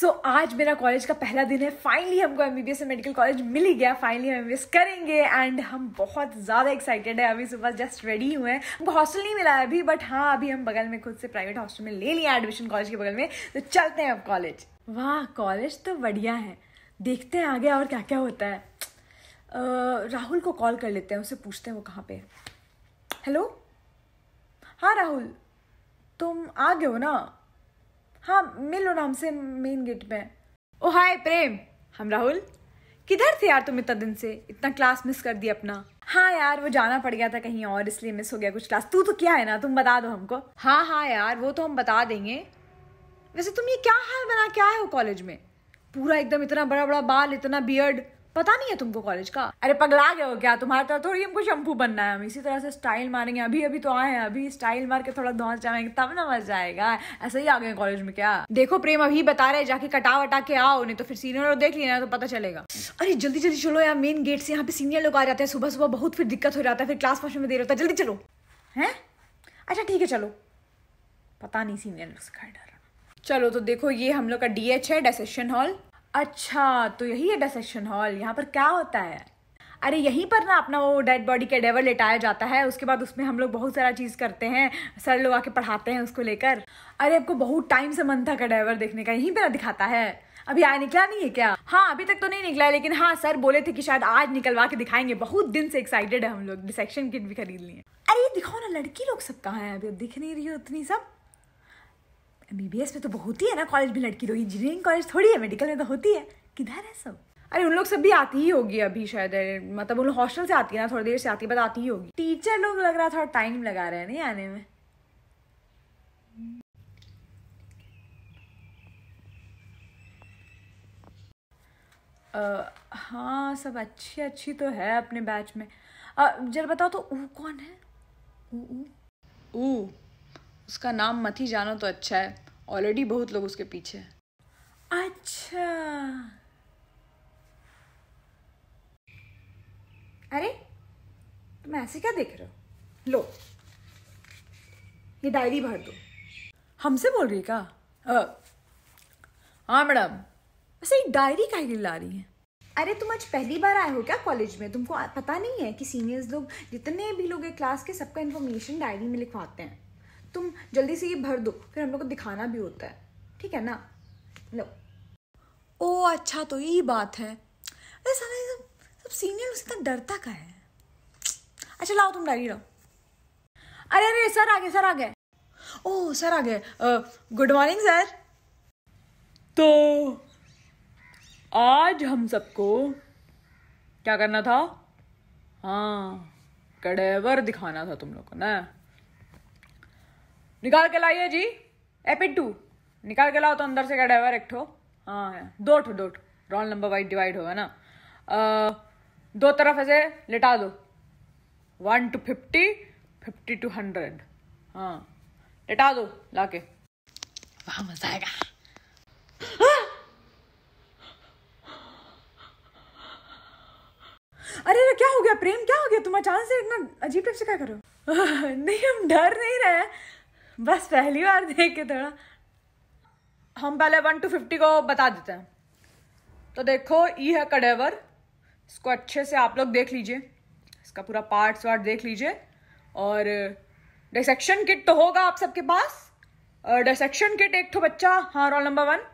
सो so, आज मेरा college का पहला दिन है फाइनली हमको एम बी मेडिकल कॉलेज मिल ही गया फाइनली हम एम करेंगे एंड हम बहुत ज़्यादा एक्साइटेड है अभी सुबह जस्ट रेडी हुए हैं हमको हॉस्टल नहीं मिला है अभी बट हाँ अभी हम बगल में खुद से प्राइवेट हॉस्टल में ले लिया एडमिशन कॉलेज के बगल में तो चलते हैं अब कॉलेज वाह कॉलेज तो बढ़िया है देखते हैं आगे और क्या क्या होता है uh, राहुल को कॉल कर लेते हैं उसे पूछते हैं वो कहाँ पे हेलो हाँ राहुल तुम आ गए हो ना हाँ मिल लो ना हमसे मेन गेट में ओ हाय प्रेम हम राहुल किधर थे यार तुम इतना दिन से इतना क्लास मिस कर दिया अपना हाँ यार वो जाना पड़ गया था कहीं और इसलिए मिस हो गया कुछ क्लास तू तो क्या है ना तुम बता दो हमको हाँ हाँ यार वो तो हम बता देंगे वैसे तुम ये क्या हाल बना क्या है हो कॉलेज में पूरा एकदम इतना बड़ा बड़ा बाल इतना बियर्ड पता नहीं है तुमको कॉलेज का अरे पगला गए हो क्या तुम्हारे तरह थोड़ी हमको शैम्पू बनना है हम इसी तरह से स्टाइल मारेंगे अभी अभी तो आए हैं अभी स्टाइल मार के थोड़ा धोस जाएंगे तब ना मजा आएगा ऐसे ही आ गए कॉलेज में क्या देखो प्रेम अभी बता रहे जाके कटा वटा के आओ नहीं तो फिर सीनियर लोग देख लेना तो पता चलेगा अरे जल्दी जल्दी चलो यार मेन गेट से यहाँ पे सीनियर लोग आ जाते हैं सुबह सुबह बहुत फिर दिक्कत हो जाता है फिर क्लास फर्स्ट में देर होता है जल्दी चलो हैं अच्छा ठीक है चलो पता नहीं सीनियर लोग से चलो तो देखो ये हम लोग का डी है डेसेशन हॉल अच्छा तो यही है डिसेक्शन हॉल यहाँ पर क्या होता है अरे यहीं पर ना अपना वो डेड बॉडी के डेवर लेटाया जाता है उसके बाद उसमें हम लोग बहुत सारा चीज़ करते हैं सर लोग आके पढ़ाते हैं उसको लेकर अरे आपको बहुत टाइम से मन था का डेवर देखने का यहीं पर दिखाता है अभी आया निकला नहीं है क्या हाँ अभी तक तो नहीं निकला है लेकिन हाँ सर बोले थे कि शायद आज निकलवा के दिखाएंगे बहुत दिन से एक्साइटेड है हम लोग डिसेक्शन किट भी खरीद लिए अरे दिखाओ ना लड़की लोग सब कहा है अभी दिख नहीं रही हो उतनी सब एम बी बी एस में तो बहुत ही है ना कॉलेज भी लड़की तो इंजीनियरिंग कॉलेज थोड़ी है मेडिकल में तो होती है किधर है सब अरे उन लोग सब भी आती ही होगी अभी शायद मतलब उन लोग हॉस्टल से आती है ना थोड़ी देर से आती है बट आती ही होगी टीचर लोग लग रहा थोड़ा टाइम लगा रहे हैं नहीं आने में uh, हाँ सब अच्छी अच्छी तो है अपने बैच में uh, जरा बताओ तो ऊ कौन है ऊ ऊ उसका नाम मत ही जानो तो अच्छा है ऑलरेडी बहुत लोग उसके पीछे हैं अच्छा अरे तुम ऐसे क्या देख रहे हो लो ये डायरी भर दो हमसे बोल रही है क्या हाँ मैडम वैसे ये डायरी का ही ला रही है अरे तुम आज पहली बार आए हो क्या कॉलेज में तुमको पता नहीं है कि सीनियर्स लोग जितने भी लोग हैं क्लास के सबका इन्फॉर्मेशन डायरी में लिखवाते हैं तुम जल्दी से ये भर दो फिर हम लोग को दिखाना भी होता है ठीक है ना लो ओ अच्छा तो यही बात है अरे सर सब सब सीनियर उससे इतना डरता का है अच्छा लाओ तुम डायरी लाओ अरे अरे सर आ गए सर आ गए ओह सर आ गए गुड मॉर्निंग सर तो आज हम सबको क्या करना था हाँ कड़ेवर दिखाना था तुम लोग को ना निकाल के लाइए जी एपिटू निकाल के लाओ तो अंदर से क्या ड्राइवर एक ठो हाँ दो ठो दो ठो रोल नंबर वाइज डिवाइड होगा ना आ, दो तरफ ऐसे लिटा दो one two fifty fifty two hundred हाँ लिटा दो लाके वहाँ मजा आएगा अरे अरे क्या हो गया प्रेम क्या हो गया तुम अचानक से इतना अजीब टाइप से क्या करो नहीं हम डर नहीं रहे बस पहली बार देख के थोड़ा तो हम पहले वन टू फिफ्टी को बता देते हैं तो देखो ये है कडेवर इसको अच्छे से आप लोग देख लीजिए इसका पूरा पार्ट्स वार्ट देख लीजिए और डिसेक्शन किट तो होगा आप सबके पास डिसेक्शन किट एक तो बच्चा हाँ रोल नंबर वन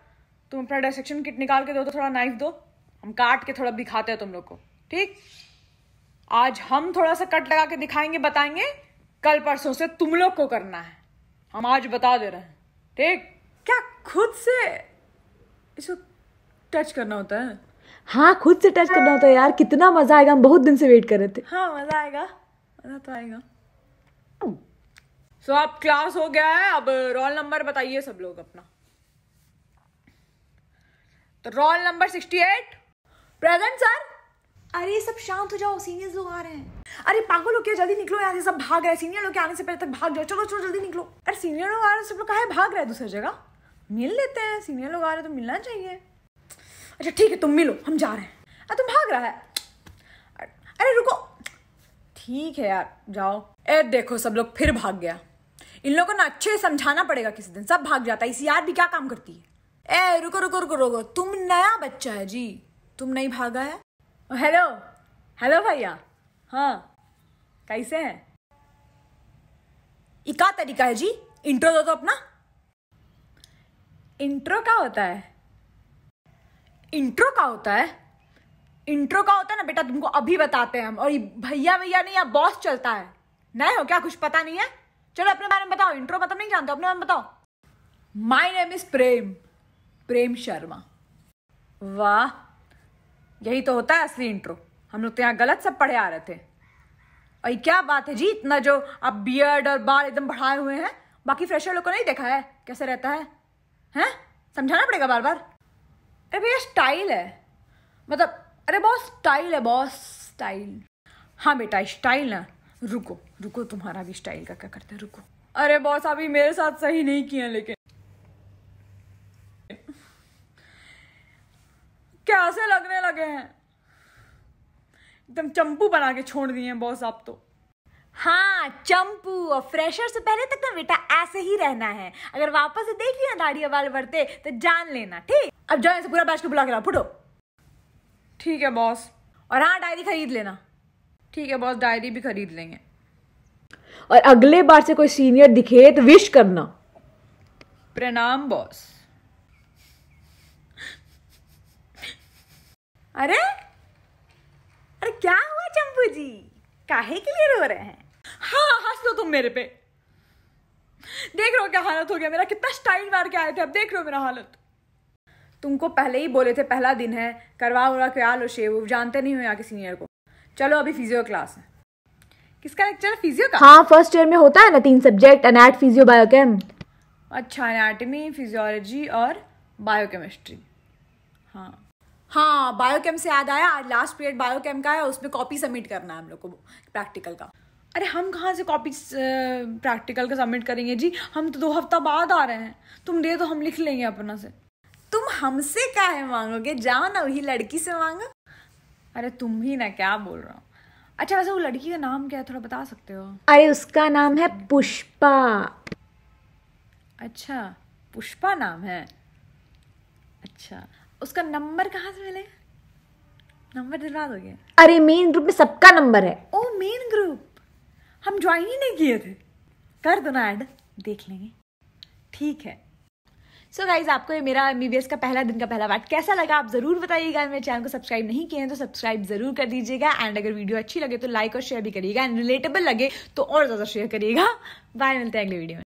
तुम अपना डिसेक्शन किट निकाल के दो तो थोड़ा नाइफ दो हम काट के थोड़ा दिखाते हैं तुम लोग को ठीक आज हम थोड़ा सा कट लगा के दिखाएंगे बताएंगे कल परसों से तुम लोग को करना है हम आज बता दे रहे हैं ठीक क्या खुद से इसको टच करना होता है हाँ खुद से टच करना होता है यार कितना मजा आएगा हम बहुत दिन से वेट कर रहे थे हाँ मजा आएगा मजा तो आएगा सो so, आप क्लास हो गया है अब रोल नंबर बताइए सब लोग अपना तो roll number sixty eight present sir अरे सब शांत हो जाओ सीनियर्स लोग आ रहे हैं अरे पागल लोग क्या जल्दी निकलो यहाँ से सब भाग रहे हैं सीनियर लोग के आने से पहले तक भाग जाओ चलो चलो जल्दी निकलो अरे सीनियर लोग आ रहे हैं सब लोग कहा है भाग रहे हैं दूसरी जगह मिल लेते हैं सीनियर लोग आ रहे हैं तो मिलना चाहिए अच्छा ठीक है तुम मिलो हम जा रहे हैं अरे तुम भाग रहा है अरे रुको ठीक है यार जाओ ए देखो सब लोग फिर भाग गया इन लोगों को ना अच्छे समझाना पड़ेगा किसी दिन सब भाग जाता है इसी यार भी क्या काम करती है ए रुको रुको रुको रुको तुम नया बच्चा है जी तुम नहीं भागा है हेलो हेलो भैया हाँ कैसे हैं इका तरीका है जी इंट्रो दो तो अपना इंट्रो क्या होता है इंट्रो का होता है इंट्रो का होता है ना बेटा तुमको अभी बताते हैं हम और भैया भैया नहीं यहाँ बॉस चलता है नए हो क्या कुछ पता नहीं है चलो अपने बारे में बताओ इंट्रो मतलब नहीं जानते अपने बारे में बताओ my name is Prem Prem Sharma वाह यही तो होता है असली इंट्रो हम लोग तो यहाँ गलत सब पढ़े आ रहे थे और क्या बात है जी इतना जो आप बियर्ड और बाल एकदम बढ़ाए हुए हैं बाकी फ्रेशर लोग को नहीं देखा है कैसे रहता है हैं समझाना पड़ेगा बार बार अरे भैया स्टाइल है मतलब अरे बॉस स्टाइल है बॉस स्टाइल हाँ बेटा स्टाइल ना रुको रुको तुम्हारा भी स्टाइल का क्या करते है रुको अरे बॉस अभी मेरे साथ सही नहीं किया लेकिन क्या असर गए हैं एकदम चंपू बना के छोड़ दिए हैं बॉस आप तो हाँ चंपू और फ्रेशर से पहले तक तो बेटा ऐसे ही रहना है अगर वापस से देख लिया दाढ़ी बाल बढ़ते तो जान लेना ठीक अब जाओ ऐसे पूरा बैच को बुला के लाओ फुटो ठीक है बॉस और हाँ डायरी खरीद लेना ठीक है बॉस डायरी भी खरीद लेंगे और अगले बार से कोई सीनियर दिखे तो विश करना प्रणाम बॉस अरे अरे क्या हुआ चंपू जी काहे के लिए रो रहे हैं हाँ हंस दो तुम मेरे पे देख रहे हो क्या हालत हो गया मेरा कितना स्टाइल मार के आए थे अब देख रहे हो मेरा हालत तुमको पहले ही बोले थे पहला दिन है करवा उड़ा के आ लो शेव जानते नहीं हो यहाँ के सीनियर को चलो अभी फिजियो क्लास है किसका लेक्चर है फिजियो का हाँ फर्स्ट ईयर में होता है ना तीन सब्जेक्ट अनाट फिजियो बायोकेम अच्छा एनाटमी फिजियोलॉजी और बायोकेमिस्ट्री हाँ हाँ बायोकेम से याद आया आज लास्ट पीरियड बायोकेम का है उसमें कॉपी सबमिट करना है हम लोग को प्रैक्टिकल का अरे हम कहाँ से कॉपी प्रैक्टिकल uh, का सबमिट करेंगे जी हम तो दो हफ्ता बाद आ रहे हैं तुम दे तो हम लिख लेंगे अपना से तुम हमसे क्या है मांगोगे जाओ ना वही लड़की से मांगो अरे तुम ही ना क्या बोल रहा हूँ अच्छा वैसे वो लड़की का नाम क्या है थोड़ा बता सकते हो अरे उसका नाम है पुष्पा अच्छा पुष्पा नाम है अच्छा उसका नंबर कहाँ से मिले नंबर दिलवा दोगे अरे मेन ग्रुप में सबका नंबर है ओ मेन ग्रुप हम ज्वाइन ही नहीं किए थे कर दो ना ऐड देख लेंगे ठीक है सो so गाइज आपको ये मेरा एम का पहला दिन का पहला बात कैसा लगा आप जरूर बताइएगा मेरे चैनल को सब्सक्राइब नहीं किए हैं तो सब्सक्राइब जरूर कर दीजिएगा एंड अगर वीडियो अच्छी लगे तो लाइक और शेयर भी करिएगा एंड रिलेटेबल लगे तो और ज़्यादा शेयर करिएगा बाय मिलते हैं अगले वीडियो में